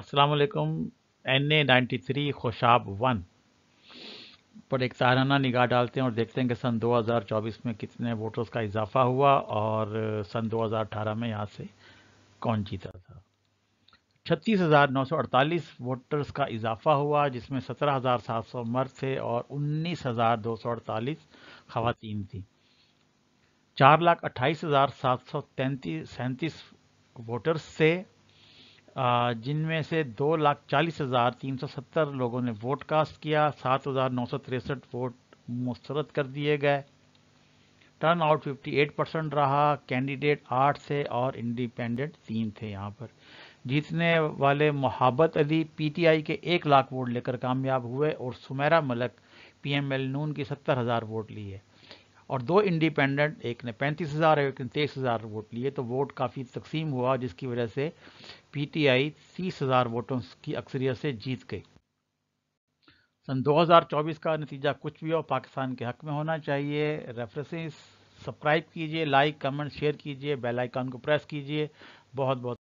Aslam N A ninety three Khushab one पर एक साराना निगाह डालते हैं और देखते हैं कि सन 2024 में कितने वोटर्स का इजाफा हुआ और सन 2018 में यहाँ से कौन जीता था छत्तीस हज़ार नौ सौ अड़तालीस वोटर्स का इजाफा हुआ जिसमें सत्रह हज़ार सात सौ मर्द थे और उन्नीस हजार दो सौ अड़तालीस खवतिन थी चार लाख अट्ठाईस हज़ार सात सौ तैंतीस सैंतीस वोटर्स से जिनमें से दो लाख चालीस हज़ार तीन सौ सत्तर लोगों ने वोट कास्ट किया सात हज़ार नौ सौ तिरसठ वोट मुस्तरद कर दिए गए turnout fifty eight percent रहा कैंडिडेट आठ थे और इंडिपेंडेंट तीन थे यहाँ पर जीतने वाले मोहब्बत अली पीटीआई के एक लाख वोट लेकर कामयाब हुए और सुमेरा मलक पीएमएल नून की सत्तर हज़ार वोट लिए और दो इंडिपेंडेंट एक ने पैंतीस हज़ार और एक ने तेईस हज़ार वोट लिए तो वोट काफ़ी तकसीम हुआ जिसकी वजह से पीटीआई तीस हज़ार वोटों की अक्सरियत से जीत गई सन 2024 का नतीजा कुछ भी हो पाकिस्तान के हक में होना चाहिए रेफरेंसेस सब्सक्राइब कीजिए लाइक कमेंट शेयर कीजिए बेल आइकन को प्रेस कीजिए बहुत बहुत